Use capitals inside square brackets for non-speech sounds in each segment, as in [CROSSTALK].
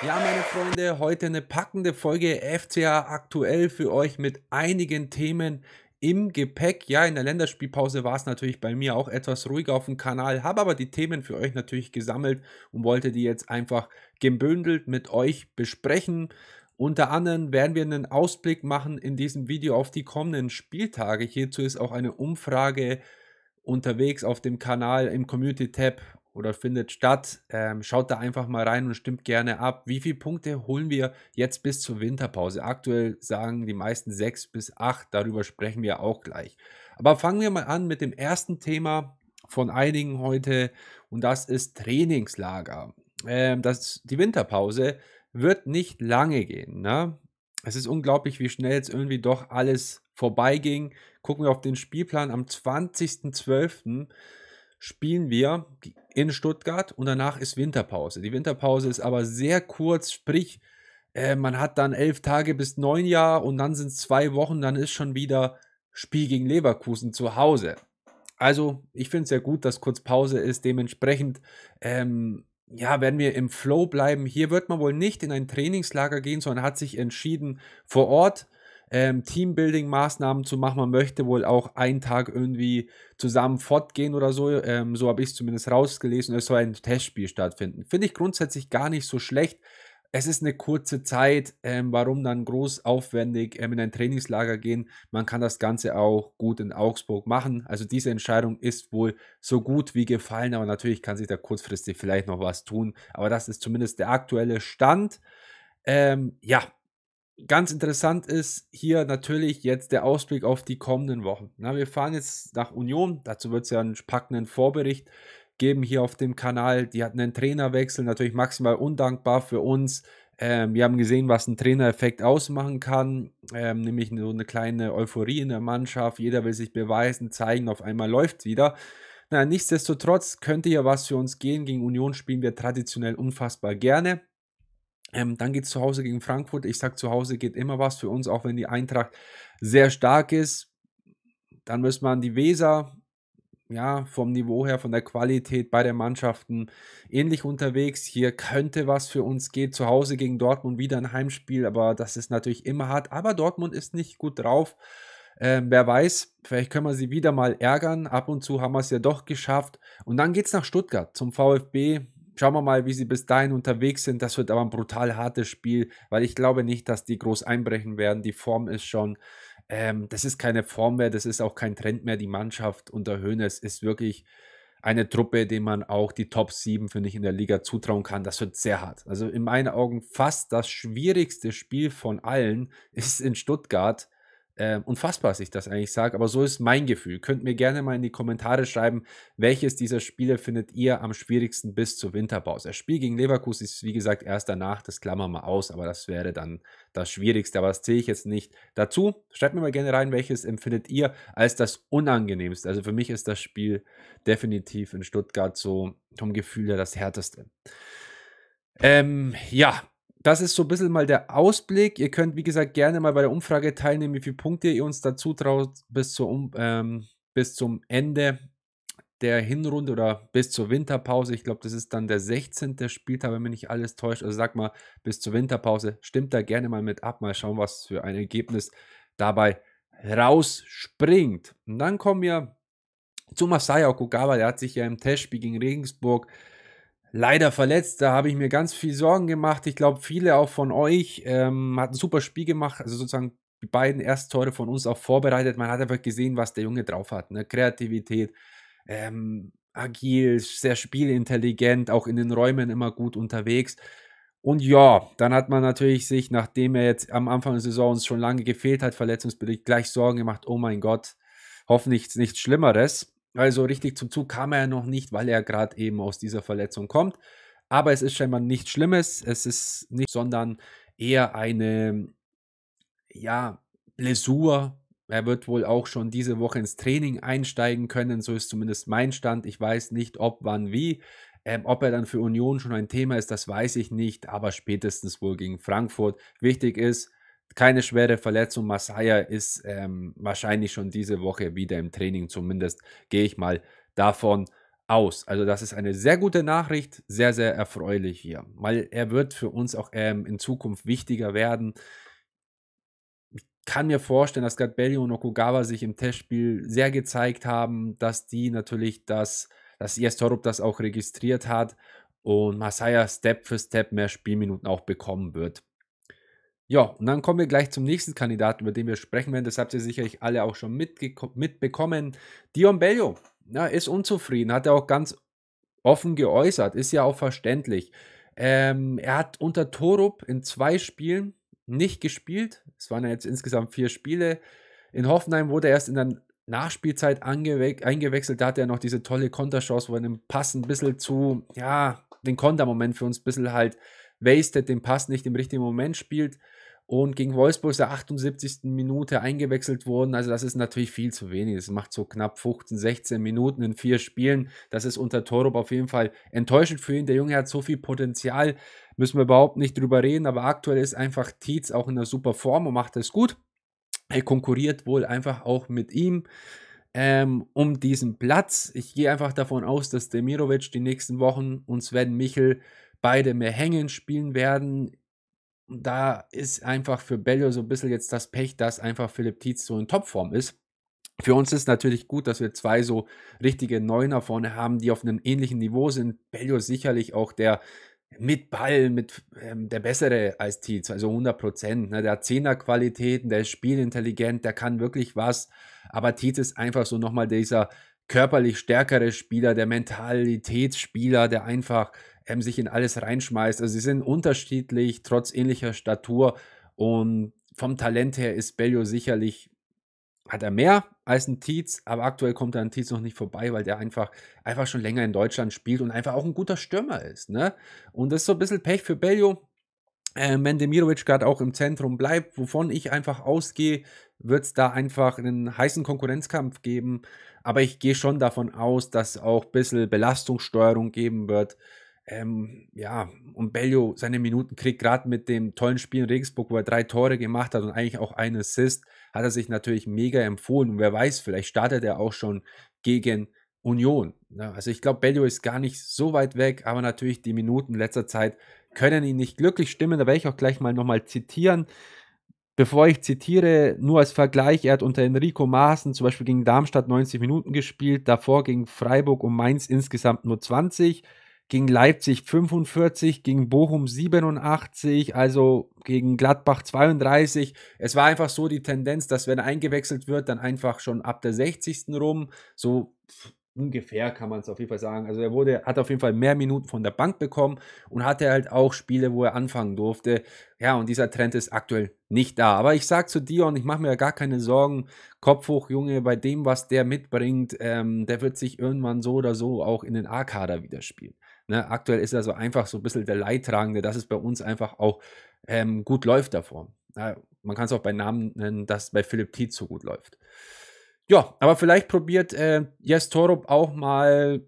Ja, meine Freunde, heute eine packende Folge FCA aktuell für euch mit einigen Themen im Gepäck. Ja, in der Länderspielpause war es natürlich bei mir auch etwas ruhiger auf dem Kanal, habe aber die Themen für euch natürlich gesammelt und wollte die jetzt einfach gebündelt mit euch besprechen. Unter anderem werden wir einen Ausblick machen in diesem Video auf die kommenden Spieltage. Hierzu ist auch eine Umfrage unterwegs auf dem Kanal im Community Tab oder findet statt. Ähm, schaut da einfach mal rein und stimmt gerne ab. Wie viele Punkte holen wir jetzt bis zur Winterpause? Aktuell sagen die meisten sechs bis acht. Darüber sprechen wir auch gleich. Aber fangen wir mal an mit dem ersten Thema von einigen heute und das ist Trainingslager. Ähm, das, die Winterpause wird nicht lange gehen. Ne? Es ist unglaublich, wie schnell jetzt irgendwie doch alles vorbeiging. Gucken wir auf den Spielplan am 20.12 spielen wir in Stuttgart und danach ist Winterpause. Die Winterpause ist aber sehr kurz, sprich, äh, man hat dann elf Tage bis neun Jahre und dann sind es zwei Wochen, dann ist schon wieder Spiel gegen Leverkusen zu Hause. Also, ich finde es sehr gut, dass kurz Pause ist. Dementsprechend, ähm, ja, werden wir im Flow bleiben. Hier wird man wohl nicht in ein Trainingslager gehen, sondern hat sich entschieden, vor Ort ähm, Teambuilding-Maßnahmen zu machen. Man möchte wohl auch einen Tag irgendwie zusammen fortgehen oder so. Ähm, so habe ich es zumindest rausgelesen. Es soll ein Testspiel stattfinden. Finde ich grundsätzlich gar nicht so schlecht. Es ist eine kurze Zeit. Ähm, warum dann groß aufwendig ähm, in ein Trainingslager gehen? Man kann das Ganze auch gut in Augsburg machen. Also diese Entscheidung ist wohl so gut wie gefallen. Aber natürlich kann sich da kurzfristig vielleicht noch was tun. Aber das ist zumindest der aktuelle Stand. Ähm, ja, ganz interessant ist hier natürlich jetzt der Ausblick auf die kommenden Wochen. Na, wir fahren jetzt nach Union, dazu wird es ja einen packenden Vorbericht geben hier auf dem Kanal. Die hatten einen Trainerwechsel, natürlich maximal undankbar für uns. Ähm, wir haben gesehen, was ein Trainereffekt ausmachen kann, ähm, nämlich so eine kleine Euphorie in der Mannschaft. Jeder will sich beweisen, zeigen, auf einmal läuft es wieder. Na, nichtsdestotrotz könnte hier was für uns gehen. Gegen Union spielen wir traditionell unfassbar gerne. Ähm, dann geht es zu Hause gegen Frankfurt. Ich sage, zu Hause geht immer was für uns, auch wenn die Eintracht sehr stark ist. Dann müssen wir an die Weser, ja, vom Niveau her, von der Qualität bei der Mannschaften ähnlich unterwegs. Hier könnte was für uns gehen. Zu Hause gegen Dortmund wieder ein Heimspiel, aber das ist natürlich immer hart. Aber Dortmund ist nicht gut drauf. Ähm, wer weiß, vielleicht können wir sie wieder mal ärgern. Ab und zu haben wir es ja doch geschafft. Und dann geht es nach Stuttgart zum VfB Schauen wir mal, wie sie bis dahin unterwegs sind. Das wird aber ein brutal hartes Spiel, weil ich glaube nicht, dass die groß einbrechen werden. Die Form ist schon, ähm, das ist keine Form mehr, das ist auch kein Trend mehr. Die Mannschaft unter Hoeneß ist wirklich eine Truppe, dem man auch die Top 7, finde ich, in der Liga zutrauen kann. Das wird sehr hart. Also in meinen Augen fast das schwierigste Spiel von allen [LAUGHS] ist in Stuttgart äh, unfassbar ich das eigentlich sage, aber so ist mein Gefühl. Könnt mir gerne mal in die Kommentare schreiben, welches dieser Spiele findet ihr am schwierigsten bis zur Winterpause. Das Spiel gegen Leverkusen ist, wie gesagt, erst danach, das klammern wir aus, aber das wäre dann das Schwierigste, aber das zähle ich jetzt nicht dazu. Schreibt mir mal gerne rein, welches empfindet ihr als das Unangenehmste. Also für mich ist das Spiel definitiv in Stuttgart so vom Gefühl her das härteste. Ähm, ja, das ist so ein bisschen mal der Ausblick. Ihr könnt, wie gesagt, gerne mal bei der Umfrage teilnehmen, wie viele Punkte ihr uns dazu traut bis, zur, ähm, bis zum Ende der Hinrunde oder bis zur Winterpause. Ich glaube, das ist dann der 16. Spieltag, wenn mich nicht alles täuscht. Also sag mal, bis zur Winterpause. Stimmt da gerne mal mit ab. Mal schauen, was für ein Ergebnis dabei rausspringt. Und dann kommen wir zu Masaya Okugawa. Der hat sich ja im Testspiel gegen Regensburg leider verletzt. Da habe ich mir ganz viel Sorgen gemacht. Ich glaube, viele auch von euch ähm, hat ein super Spiel gemacht. Also sozusagen die beiden Ersttore von uns auch vorbereitet. Man hat einfach gesehen, was der Junge drauf hat. Ne? Kreativität, ähm, agil, sehr spielintelligent, auch in den Räumen immer gut unterwegs. Und ja, dann hat man natürlich sich, nachdem er jetzt am Anfang der Saison uns schon lange gefehlt hat, verletzungsbedingt gleich Sorgen gemacht. Oh mein Gott, hoffentlich nichts Schlimmeres. Also richtig zum Zug kam er ja noch nicht, weil er gerade eben aus dieser Verletzung kommt. Aber es ist scheinbar nichts Schlimmes. Es ist nicht, sondern eher eine, ja, Blessur. Er wird wohl auch schon diese Woche ins Training einsteigen können. So ist zumindest mein Stand. Ich weiß nicht, ob, wann, wie. Ähm, ob er dann für Union schon ein Thema ist, das weiß ich nicht. Aber spätestens wohl gegen Frankfurt. Wichtig ist, keine schwere Verletzung. Masaya ist ähm, wahrscheinlich schon diese Woche wieder im Training, zumindest gehe ich mal davon aus. Also das ist eine sehr gute Nachricht, sehr, sehr erfreulich hier, weil er wird für uns auch ähm, in Zukunft wichtiger werden. Ich kann mir vorstellen, dass gerade Gatbelli und Okugawa sich im Testspiel sehr gezeigt haben, dass die natürlich das, dass e Torup das auch registriert hat und Masaya Step für Step mehr Spielminuten auch bekommen wird. Ja, und dann kommen wir gleich zum nächsten Kandidaten, über den wir sprechen werden. Das habt ihr sicherlich alle auch schon mitbekommen. Dion Bello ja, ist unzufrieden, hat er auch ganz offen geäußert, ist ja auch verständlich. Ähm, er hat unter Torup in zwei Spielen nicht gespielt. Es waren ja jetzt insgesamt vier Spiele. In Hoffenheim wurde er erst in der Nachspielzeit eingewechselt. Da hatte er noch diese tolle Konterchance, wo er den Pass ein bisschen zu, ja, den Kontermoment für uns ein bisschen halt wasted, den Pass nicht im richtigen Moment spielt und gegen Wolfsburg ist er 78. Minute eingewechselt worden. Also das ist natürlich viel zu wenig. Das macht so knapp 15, 16 Minuten in vier Spielen. Das ist unter Torup auf jeden Fall enttäuschend für ihn. Der Junge hat so viel Potenzial, müssen wir überhaupt nicht drüber reden. Aber aktuell ist einfach Tietz auch in einer super Form und macht das gut. Er konkurriert wohl einfach auch mit ihm ähm, um diesen Platz. Ich gehe einfach davon aus, dass Demirovic die nächsten Wochen und Sven Michel beide mehr hängen spielen werden da ist einfach für Bello so ein bisschen jetzt das Pech, dass einfach Philipp Tietz so in Topform ist. Für uns ist natürlich gut, dass wir zwei so richtige Neuner vorne haben, die auf einem ähnlichen Niveau sind. Bello ist sicherlich auch der mit Ball, mit ähm, der bessere als Tietz, also 100 Prozent. Ne? Der hat Zehnerqualitäten, der ist spielintelligent, der kann wirklich was. Aber Tietz ist einfach so nochmal dieser körperlich stärkere Spieler, der Mentalitätsspieler, der einfach ähm, sich in alles reinschmeißt. Also sie sind unterschiedlich, trotz ähnlicher Statur. Und vom Talent her ist Bellio sicherlich, hat er mehr als ein Tietz, aber aktuell kommt er an Tietz noch nicht vorbei, weil der einfach, einfach schon länger in Deutschland spielt und einfach auch ein guter Stürmer ist. Ne? Und das ist so ein bisschen Pech für Bellio äh, Mendemirovic gerade auch im Zentrum bleibt, wovon ich einfach ausgehe, wird es da einfach einen heißen Konkurrenzkampf geben. Aber ich gehe schon davon aus, dass auch ein bisschen Belastungssteuerung geben wird. Ähm, ja, und Bellio seine Minuten kriegt, gerade mit dem tollen Spiel in Regensburg, wo er drei Tore gemacht hat und eigentlich auch einen Assist, hat er sich natürlich mega empfohlen. Und wer weiß, vielleicht startet er auch schon gegen Union. Ne? Also ich glaube, Bellio ist gar nicht so weit weg, aber natürlich die Minuten letzter Zeit können ihn nicht glücklich stimmen. Da werde ich auch gleich mal nochmal zitieren. Bevor ich zitiere, nur als Vergleich, er hat unter Enrico Maaßen zum Beispiel gegen Darmstadt 90 Minuten gespielt, davor gegen Freiburg und Mainz insgesamt nur 20, gegen Leipzig 45, gegen Bochum 87, also gegen Gladbach 32. Es war einfach so die Tendenz, dass wenn er eingewechselt wird, dann einfach schon ab der 60. rum, so ungefähr kann man es auf jeden Fall sagen. Also er wurde, hat auf jeden Fall mehr Minuten von der Bank bekommen und hatte halt auch Spiele, wo er anfangen durfte. Ja, und dieser Trend ist aktuell nicht da. Aber ich sage zu Dion, ich mache mir ja gar keine Sorgen. Kopf hoch, Junge, bei dem, was der mitbringt, ähm, der wird sich irgendwann so oder so auch in den A-Kader widerspielen. Ne? Aktuell ist er so einfach so ein bisschen der Leidtragende, dass es bei uns einfach auch ähm, gut läuft davor. Ja, man kann es auch bei Namen nennen, dass bei Philipp Tietz so gut läuft. Ja, aber vielleicht probiert äh, Jes Torup auch mal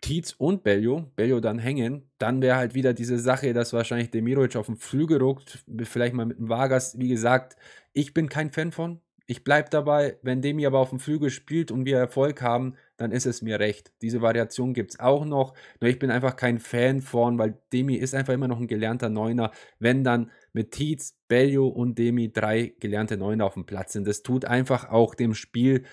Tietz und Bello, Bello dann hängen, dann wäre halt wieder diese Sache, dass wahrscheinlich Demirovic auf den Flügel ruckt, vielleicht mal mit dem Vargas, wie gesagt, ich bin kein Fan von, ich bleibe dabei, wenn Demi aber auf dem Flügel spielt und wir Erfolg haben, dann ist es mir recht. Diese Variation gibt es auch noch. Nur ich bin einfach kein Fan von, weil Demi ist einfach immer noch ein gelernter Neuner. Wenn dann mit Tietz, Bellio und Demi drei gelernte Neuner auf dem Platz sind. Das tut einfach auch dem Spiel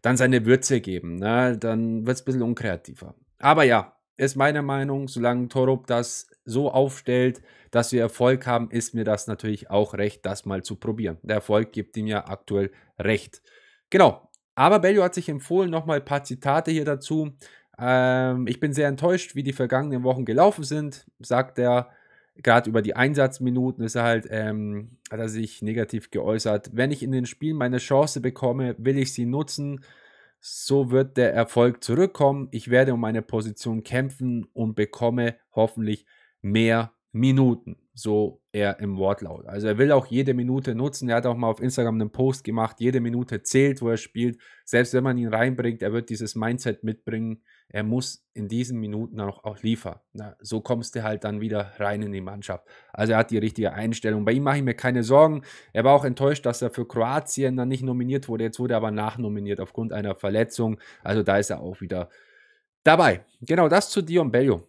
dann seine Würze geben. Ne? Dann wird es ein bisschen unkreativer. Aber ja, ist meine Meinung, solange Torup das so aufstellt, dass wir Erfolg haben, ist mir das natürlich auch recht, das mal zu probieren. Der Erfolg gibt ihm ja aktuell recht. Genau. Aber Bello hat sich empfohlen, nochmal ein paar Zitate hier dazu. Ähm, ich bin sehr enttäuscht, wie die vergangenen Wochen gelaufen sind, sagt er. Gerade über die Einsatzminuten ist er halt, ähm, hat er sich negativ geäußert. Wenn ich in den Spielen meine Chance bekomme, will ich sie nutzen. So wird der Erfolg zurückkommen. Ich werde um meine Position kämpfen und bekomme hoffentlich mehr Minuten. So er im Wortlaut. Also er will auch jede Minute nutzen. Er hat auch mal auf Instagram einen Post gemacht, jede Minute zählt, wo er spielt. Selbst wenn man ihn reinbringt, er wird dieses Mindset mitbringen. Er muss in diesen Minuten auch, auch liefern. Na, so kommst du halt dann wieder rein in die Mannschaft. Also er hat die richtige Einstellung. Bei ihm mache ich mir keine Sorgen. Er war auch enttäuscht, dass er für Kroatien dann nicht nominiert wurde. Jetzt wurde er aber nachnominiert aufgrund einer Verletzung. Also da ist er auch wieder dabei. Genau das zu Dion Bello.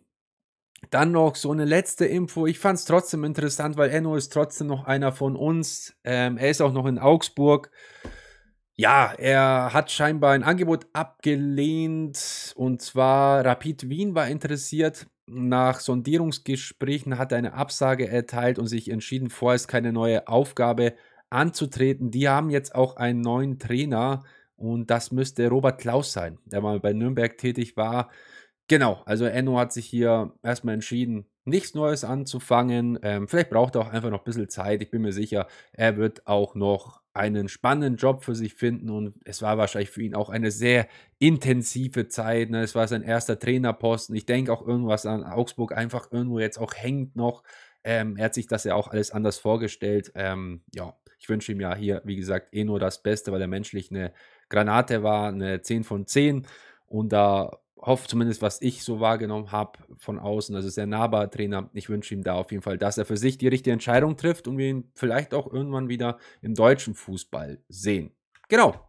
Dann noch so eine letzte Info. Ich fand es trotzdem interessant, weil Enno ist trotzdem noch einer von uns. Ähm, er ist auch noch in Augsburg. Ja, er hat scheinbar ein Angebot abgelehnt. Und zwar Rapid Wien war interessiert. Nach Sondierungsgesprächen hat er eine Absage erteilt und sich entschieden, vorerst keine neue Aufgabe anzutreten. Die haben jetzt auch einen neuen Trainer und das müsste Robert Klaus sein, der mal bei Nürnberg tätig war. Genau, also Enno hat sich hier erstmal entschieden, nichts Neues anzufangen. Ähm, vielleicht braucht er auch einfach noch ein bisschen Zeit. Ich bin mir sicher, er wird auch noch einen spannenden Job für sich finden und es war wahrscheinlich für ihn auch eine sehr intensive Zeit. Ne? Es war sein erster Trainerposten. Ich denke auch irgendwas an Augsburg einfach irgendwo jetzt auch hängt noch. Ähm, er hat sich das ja auch alles anders vorgestellt. Ähm, ja, ich wünsche ihm ja hier, wie gesagt, eh nur das Beste, weil er menschlich eine Granate war, eine 10 von 10 und da hoffe zumindest, was ich so wahrgenommen habe von außen. Also sehr nahbarer Trainer. Ich wünsche ihm da auf jeden Fall, dass er für sich die richtige Entscheidung trifft und wir ihn vielleicht auch irgendwann wieder im deutschen Fußball sehen. Genau.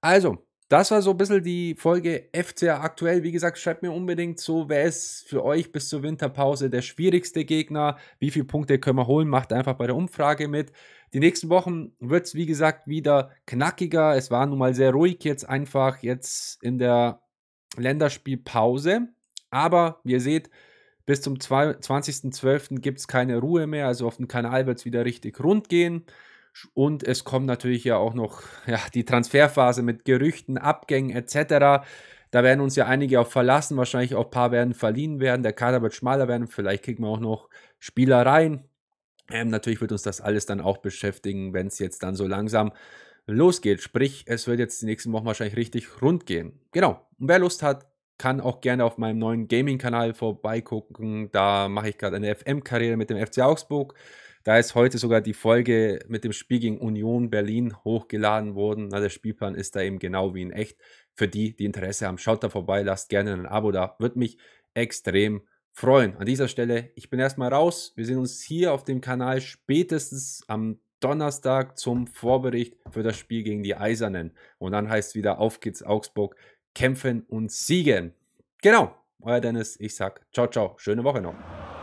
Also, das war so ein bisschen die Folge FCA aktuell. Wie gesagt, schreibt mir unbedingt so, wer ist für euch bis zur Winterpause der schwierigste Gegner? Wie viele Punkte können wir holen? Macht einfach bei der Umfrage mit. Die nächsten Wochen wird es, wie gesagt, wieder knackiger. Es war nun mal sehr ruhig jetzt einfach. Jetzt in der Länderspielpause. Aber wie ihr seht, bis zum 20.12. gibt es keine Ruhe mehr. Also auf dem Kanal wird es wieder richtig rund gehen. Und es kommt natürlich ja auch noch [LAUGHS] ja, die Transferphase mit Gerüchten, Abgängen etc. Da werden uns ja einige auch verlassen, wahrscheinlich auch ein paar werden verliehen werden, der Kader wird schmaler werden, vielleicht kriegen wir auch noch Spielereien. Ähm, natürlich wird uns das alles dann auch beschäftigen, wenn es jetzt dann so langsam losgeht. Sprich, es wird jetzt die nächsten Wochen wahrscheinlich richtig rund gehen. Genau. Und wer Lust hat, kann auch gerne auf meinem neuen Gaming-Kanal vorbeigucken. Da mache ich gerade eine FM-Karriere mit dem FC Augsburg. Da ist heute sogar die Folge mit dem Spiel gegen Union Berlin hochgeladen worden. Na, der Spielplan ist da eben genau wie in echt. Für die, die Interesse haben, schaut da vorbei, lasst gerne ein Abo da. Würde mich extrem freuen. An dieser Stelle, ich bin erstmal raus. Wir sehen uns hier auf dem Kanal spätestens am Donnerstag zum Vorbericht für das Spiel gegen die Eisernen. Und dann heißt es wieder auf geht's Augsburg, kämpfen und siegen. Genau, euer Dennis, ich sag ciao, ciao, schöne Woche noch.